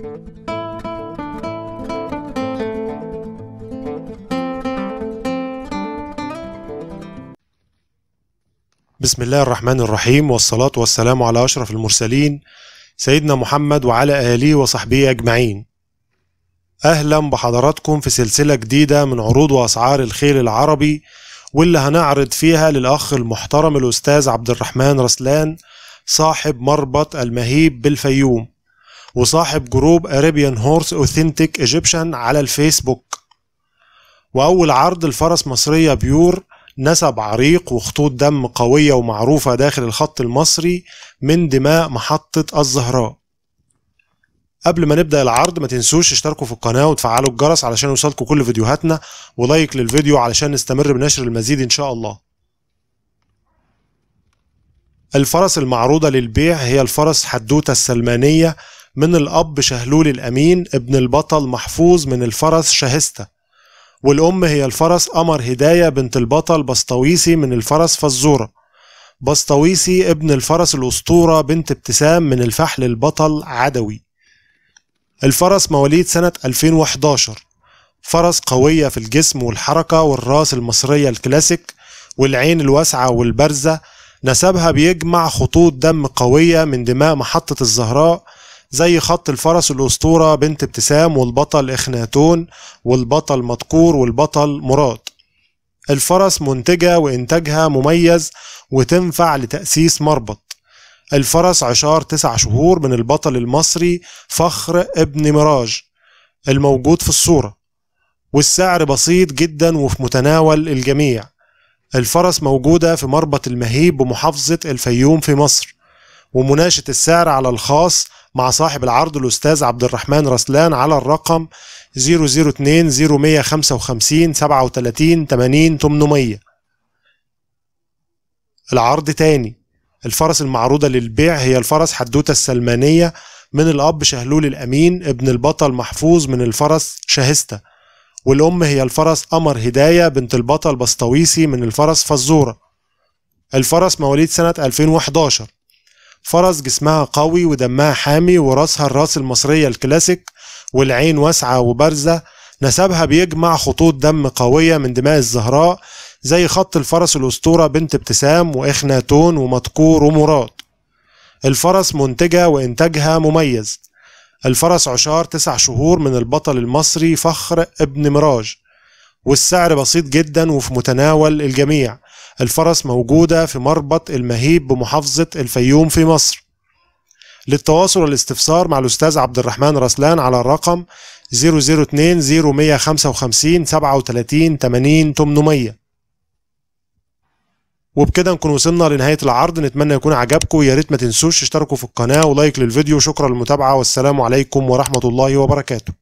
بسم الله الرحمن الرحيم والصلاة والسلام على أشرف المرسلين سيدنا محمد وعلى آله وصحبه أجمعين أهلا بحضراتكم في سلسلة جديدة من عروض وأسعار الخيل العربي واللي هنعرض فيها للأخ المحترم الأستاذ عبد الرحمن رسلان صاحب مربط المهيب بالفيوم وصاحب جروب اريبيان هورس Authentic ايجيبشن على الفيسبوك واول عرض لفرس مصرية بيور نسب عريق وخطوط دم قوية ومعروفة داخل الخط المصري من دماء محطة الزهراء قبل ما نبدأ العرض ما تنسوش تشتركوا في القناة وتفعلوا الجرس علشان يوصلكوا كل فيديوهاتنا ولايك للفيديو علشان نستمر بنشر المزيد إن شاء الله الفرس المعروضة للبيع هي الفرس حدوتة السلمانية من الأب شهلول الأمين ابن البطل محفوظ من الفرس شهستة والأم هي الفرس أمر هداية بنت البطل بسطويسي من الفرس فزورة بسطويسي ابن الفرس الأسطورة بنت ابتسام من الفحل البطل عدوي الفرس مواليد سنة 2011 فرس قوية في الجسم والحركة والراس المصرية الكلاسيك والعين الواسعة والبارزة نسبها بيجمع خطوط دم قوية من دماء محطة الزهراء زي خط الفرس الأسطورة بنت ابتسام والبطل إخناتون والبطل مدكور والبطل مراد الفرس منتجة وإنتاجها مميز وتنفع لتأسيس مربط الفرس عشار تسع شهور من البطل المصري فخر ابن مراج الموجود في الصورة والسعر بسيط جدا وفي متناول الجميع الفرس موجودة في مربط المهيب بمحافظة الفيوم في مصر ومناشة السعر على الخاص مع صاحب العرض الأستاذ عبد الرحمن رسلان على الرقم 002 0155 37 80 800 العرض تاني الفرس المعروضة للبيع هي الفرس حدوتة السلمانية من الأب شهلول الأمين ابن البطل محفوظ من الفرس شهستة والأم هي الفرس أمر هداية بنت البطل بسطويسي من الفرس فزورة الفرس مواليد سنة 2011 فرس جسمها قوي ودمها حامي وراسها الراس المصرية الكلاسيك والعين واسعة وبارزة نسبها بيجمع خطوط دم قوية من دماء الزهراء زي خط الفرس الأسطورة بنت ابتسام وإخناتون ومدكور ومراد الفرس منتجة وإنتاجها مميز الفرس عشار تسع شهور من البطل المصري فخر ابن مراج والسعر بسيط جدا وفي متناول الجميع الفرس موجودة في مربط المهيب بمحافظة الفيوم في مصر للتواصل والاستفسار مع الأستاذ عبد الرحمن رسلان على الرقم 002 0155 37 80 800 وبكده نكون وصلنا لنهاية العرض نتمنى يكون عجبكم ويا ريت ما تنسوش تشتركوا في القناة ولايك للفيديو شكرا للمتابعة والسلام عليكم ورحمة الله وبركاته